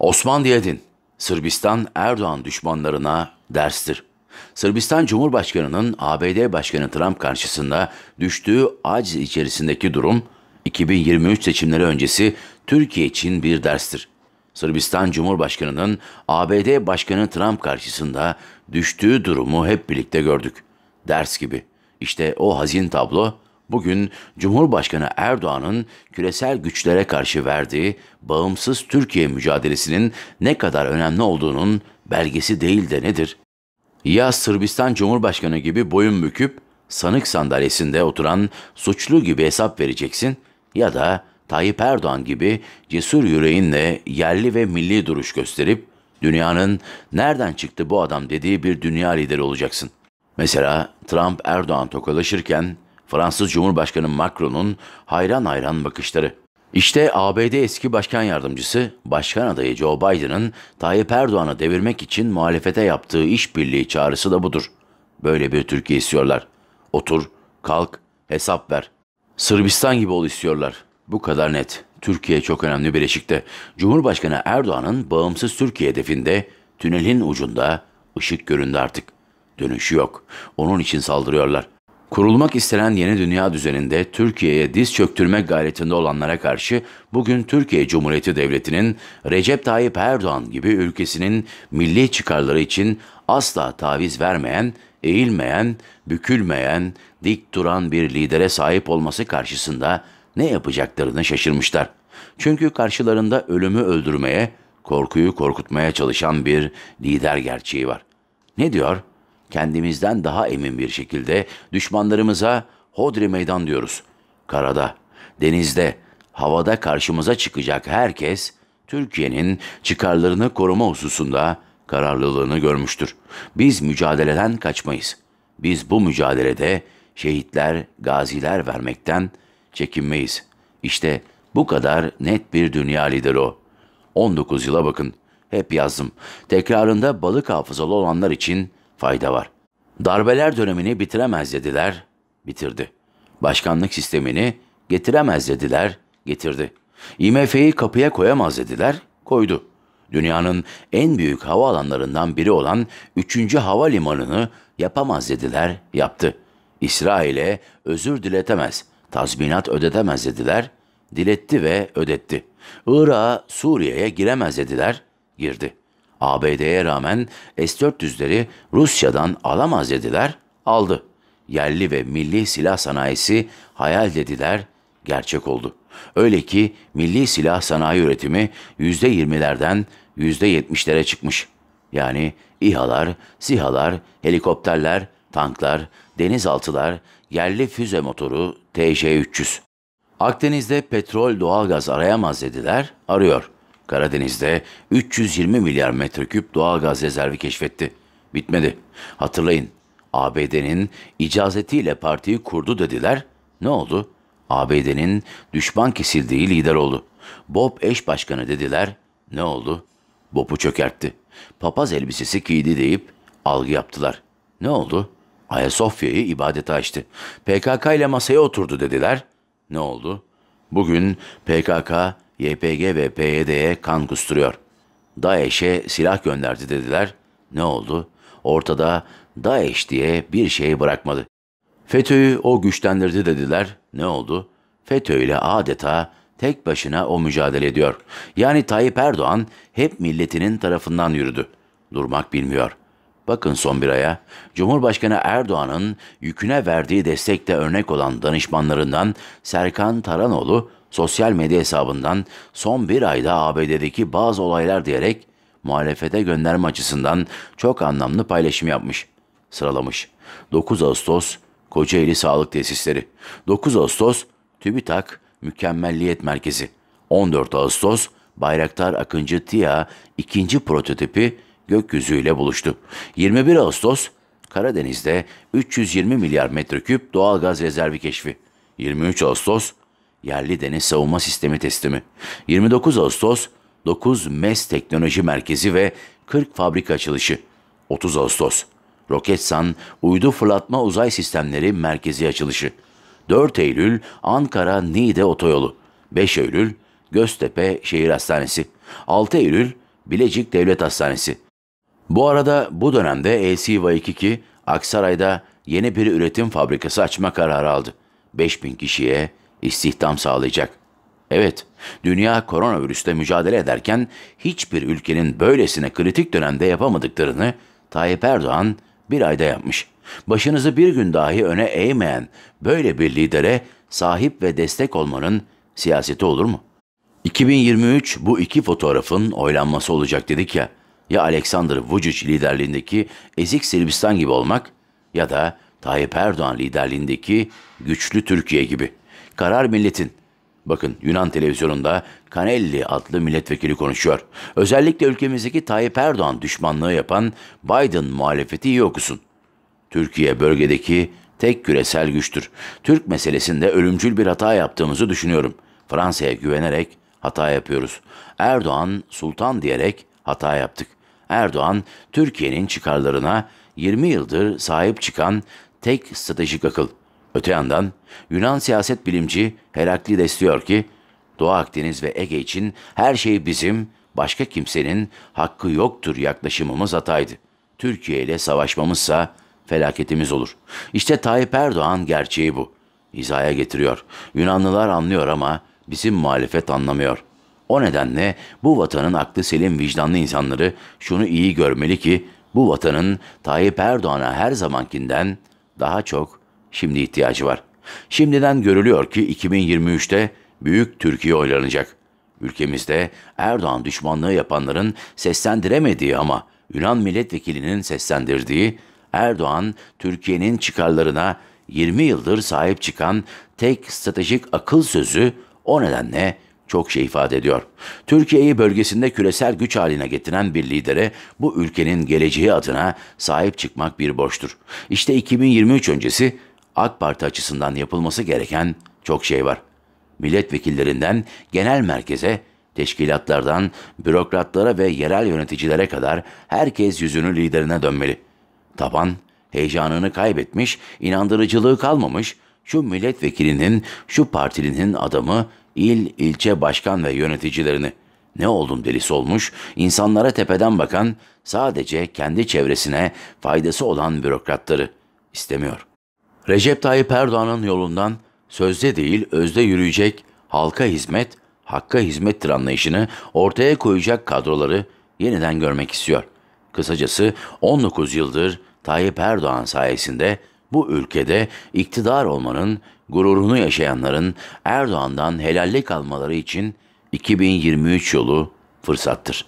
Osman diyedin. Sırbistan Erdoğan düşmanlarına derstir. Sırbistan Cumhurbaşkanı'nın ABD Başkanı Trump karşısında düştüğü aciz içerisindeki durum, 2023 seçimleri öncesi Türkiye için bir derstir. Sırbistan Cumhurbaşkanı'nın ABD Başkanı Trump karşısında düştüğü durumu hep birlikte gördük. Ders gibi. İşte o hazin tablo bugün Cumhurbaşkanı Erdoğan'ın küresel güçlere karşı verdiği bağımsız Türkiye mücadelesinin ne kadar önemli olduğunun belgesi değil de nedir? Ya Sırbistan Cumhurbaşkanı gibi boyun büküp sanık sandalyesinde oturan suçlu gibi hesap vereceksin ya da Tayyip Erdoğan gibi cesur yüreğinle yerli ve milli duruş gösterip dünyanın nereden çıktı bu adam dediği bir dünya lideri olacaksın. Mesela Trump Erdoğan tokalaşırken Fransız Cumhurbaşkanı Macron'un hayran hayran bakışları. İşte ABD eski başkan yardımcısı, başkan adayı Joe Biden'ın Tayyip Erdoğan'ı devirmek için muhalefete yaptığı işbirliği çağrısı da budur. Böyle bir Türkiye istiyorlar. Otur, kalk, hesap ver. Sırbistan gibi ol istiyorlar. Bu kadar net. Türkiye çok önemli bir eşikte. Cumhurbaşkanı Erdoğan'ın bağımsız Türkiye hedefinde tünelin ucunda ışık göründü artık. Dönüşü yok. Onun için saldırıyorlar. Kurulmak istenen yeni dünya düzeninde Türkiye'ye diz çöktürmek gayretinde olanlara karşı bugün Türkiye Cumhuriyeti Devleti'nin Recep Tayyip Erdoğan gibi ülkesinin milli çıkarları için asla taviz vermeyen, eğilmeyen, bükülmeyen, dik duran bir lidere sahip olması karşısında ne yapacaklarını şaşırmışlar. Çünkü karşılarında ölümü öldürmeye, korkuyu korkutmaya çalışan bir lider gerçeği var. Ne diyor? kendimizden daha emin bir şekilde düşmanlarımıza hodri meydan diyoruz. Karada, denizde, havada karşımıza çıkacak herkes Türkiye'nin çıkarlarını koruma hususunda kararlılığını görmüştür. Biz mücadeleden kaçmayız. Biz bu mücadelede şehitler, gaziler vermekten çekinmeyiz. İşte bu kadar net bir dünya lideri o. 19 yıla bakın. Hep yazdım. Tekrarında balık hafızalı olanlar için fayda var. Darbeler dönemini bitiremez dediler, bitirdi. Başkanlık sistemini getiremez dediler, getirdi. IMF'yi kapıya koyamaz dediler, koydu. Dünyanın en büyük havaalanlarından biri olan 3. Havalimanı'nı yapamaz dediler, yaptı. İsrail'e özür diletemez, tazminat ödetemez dediler, diletti ve ödetti. Irak'a, Suriye'ye giremez dediler, girdi. ABD'ye rağmen S-400'leri Rusya'dan alamaz dediler, aldı. Yerli ve milli silah sanayisi hayal dediler, gerçek oldu. Öyle ki milli silah sanayi üretimi %20'lerden %70'lere çıkmış. Yani İHA'lar, SİHA'lar, helikopterler, tanklar, denizaltılar, yerli füze motoru TJ-300. Akdeniz'de petrol doğalgaz arayamaz dediler, arıyor. Karadeniz'de 320 milyar metreküp doğal gaz rezervi keşfetti. Bitmedi. Hatırlayın, ABD'nin icazetiyle partiyi kurdu dediler. Ne oldu? ABD'nin düşman kesildiği lider oldu. Bob eş başkanı dediler. Ne oldu? Bob'u çökertti. Papaz elbisesi giydi deyip algı yaptılar. Ne oldu? Ayasofya'yı ibadete açtı. PKK ile masaya oturdu dediler. Ne oldu? Bugün PKK YPG ve PYD'ye kan kusturuyor. DAEŞ'e silah gönderdi dediler. Ne oldu? Ortada DAEŞ diye bir şey bırakmadı. FETÖ'yü o güçlendirdi dediler. Ne oldu? FETÖ ile adeta tek başına o mücadele ediyor. Yani Tayyip Erdoğan hep milletinin tarafından yürüdü. Durmak bilmiyor. Bakın son bir aya, Cumhurbaşkanı Erdoğan'ın yüküne verdiği destekte örnek olan danışmanlarından Serkan Taranoğlu sosyal medya hesabından son bir ayda ABD'deki bazı olaylar diyerek muhalefete gönderme açısından çok anlamlı paylaşım yapmış. Sıralamış. 9 Ağustos Kocaeli Sağlık Tesisleri. 9 Ağustos TÜBİTAK Mükemmelliyet Merkezi. 14 Ağustos Bayraktar Akıncı TİA ikinci prototipi gökyüzüyle buluştu. 21 Ağustos Karadeniz'de 320 milyar metreküp doğal gaz rezervi keşfi. 23 Ağustos Yerli Deniz Savunma Sistemi teslimi. 29 Ağustos 9 MES Teknoloji Merkezi ve 40 fabrika açılışı. 30 Ağustos Roketsan Uydu Fırlatma Uzay Sistemleri Merkezi açılışı. 4 Eylül Ankara Niğde Otoyolu. 5 Eylül Göztepe Şehir Hastanesi. 6 Eylül Bilecik Devlet Hastanesi. Bu arada bu dönemde ESİVA 22 Aksaray'da yeni bir üretim fabrikası açma kararı aldı. 5000 kişiye istihdam sağlayacak. Evet, dünya koronavirüste mücadele ederken hiçbir ülkenin böylesine kritik dönemde yapamadıklarını Tayyip Erdoğan bir ayda yapmış. Başınızı bir gün dahi öne eğmeyen böyle bir lidere sahip ve destek olmanın siyaseti olur mu? 2023 bu iki fotoğrafın oylanması olacak dedik ya. Ya Alexander Vučić liderliğindeki ezik Sırbistan gibi olmak ya da Tayyip Erdoğan liderliğindeki güçlü Türkiye gibi. Karar milletin. Bakın Yunan televizyonunda Kanelli adlı milletvekili konuşuyor. Özellikle ülkemizdeki Tayyip Erdoğan düşmanlığı yapan Biden muhalefeti iyi okusun. Türkiye bölgedeki tek küresel güçtür. Türk meselesinde ölümcül bir hata yaptığımızı düşünüyorum. Fransa'ya güvenerek hata yapıyoruz. Erdoğan sultan diyerek hata yaptık. Erdoğan Türkiye'nin çıkarlarına 20 yıldır sahip çıkan tek stratejik akıl. Öte yandan Yunan siyaset bilimci Heraklides diyor ki, Doğu Akdeniz ve Ege için her şey bizim, başka kimsenin hakkı yoktur yaklaşımımız hataydı. Türkiye ile savaşmamızsa felaketimiz olur. İşte Tayyip Erdoğan gerçeği bu. İzaya getiriyor. Yunanlılar anlıyor ama bizim muhalefet anlamıyor. O nedenle bu vatanın aklı selim vicdanlı insanları şunu iyi görmeli ki bu vatanın Tayyip Erdoğan'a her zamankinden daha çok şimdi ihtiyacı var. Şimdiden görülüyor ki 2023'te büyük Türkiye oylanacak. Ülkemizde Erdoğan düşmanlığı yapanların seslendiremediği ama Yunan milletvekilinin seslendirdiği Erdoğan Türkiye'nin çıkarlarına 20 yıldır sahip çıkan tek stratejik akıl sözü o nedenle çok şey ifade ediyor. Türkiye'yi bölgesinde küresel güç haline getiren bir lidere bu ülkenin geleceği adına sahip çıkmak bir borçtur. İşte 2023 öncesi AK Parti açısından yapılması gereken çok şey var. Milletvekillerinden genel merkeze, teşkilatlardan bürokratlara ve yerel yöneticilere kadar herkes yüzünü liderine dönmeli. Taban heyecanını kaybetmiş, inandırıcılığı kalmamış, şu milletvekilinin, şu partilinin adamı il, ilçe başkan ve yöneticilerini ne oldum delisi olmuş, insanlara tepeden bakan, sadece kendi çevresine faydası olan bürokratları istemiyor. Recep Tayyip Erdoğan'ın yolundan sözde değil özde yürüyecek halka hizmet, hakka hizmettir anlayışını ortaya koyacak kadroları yeniden görmek istiyor. Kısacası 19 yıldır Tayyip Erdoğan sayesinde bu ülkede iktidar olmanın gururunu yaşayanların Erdoğan'dan helallik almaları için 2023 yolu fırsattır.